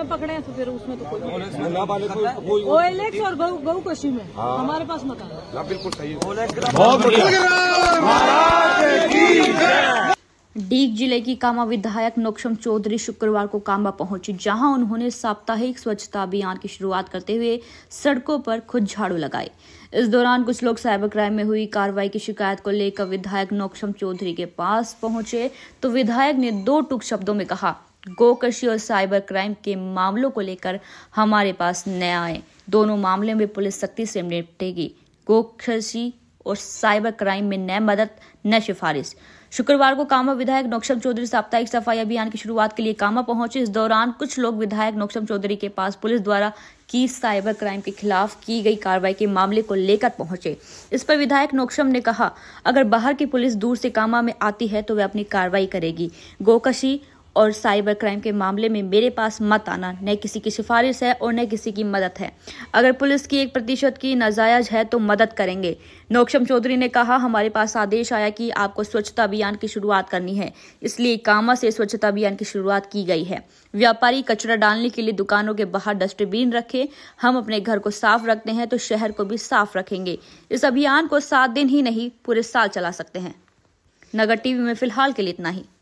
में पकड़े हैं तो फिर उसमें तो कोई ओएलएक्स और गऊ गऊ में हाँ। हमारे पास मकान बिल्कुल सही डीग जिले की कामा विधायक नोक्षम चौधरी शुक्रवार को कामा पहुंची जहां उन्होंने साप्ताहिक स्वच्छता अभियान की शुरुआत करते हुए सड़कों पर खुद झाड़ू लगाए इस दौरान कुछ लोग साइबर क्राइम में हुई कार्रवाई की शिकायत को लेकर विधायक नोक्षम चौधरी के पास पहुंचे तो विधायक ने दो टुक शब्दों में कहा गोकशी और साइबर क्राइम के मामलों को लेकर हमारे पास नया है दोनों मामले में पुलिस सख्ती से निपटेगी गोकशी और साइबर क्राइम में न मदद न सिफारिश शुक्रवार को कामा विधायक नोक्षम चौधरी साप्ताहिक सफाई अभियान की शुरुआत के लिए कामा पहुंचे इस दौरान कुछ लोग विधायक नोक्षम चौधरी के पास पुलिस द्वारा की साइबर क्राइम के खिलाफ की गई कार्रवाई के मामले को लेकर पहुंचे इस पर विधायक नोक्षम ने कहा अगर बाहर की पुलिस दूर से कामा में आती है तो वह अपनी कार्रवाई करेगी गोकशी और साइबर क्राइम के मामले में मेरे पास मत आना न किसी की सिफारिश है और न किसी की मदद है अगर पुलिस की एक प्रतिशत की नाजायज है तो मदद करेंगे नोक्षम चौधरी ने कहा हमारे पास आदेश आया कि आपको स्वच्छता अभियान की शुरुआत करनी है इसलिए कामा से स्वच्छता अभियान की शुरुआत की गई है व्यापारी कचरा डालने के लिए दुकानों के बाहर डस्टबिन रखे हम अपने घर को साफ रखते हैं तो शहर को भी साफ रखेंगे इस अभियान को सात दिन ही नहीं पूरे साल चला सकते हैं नगर टीवी में फिलहाल के लिए इतना ही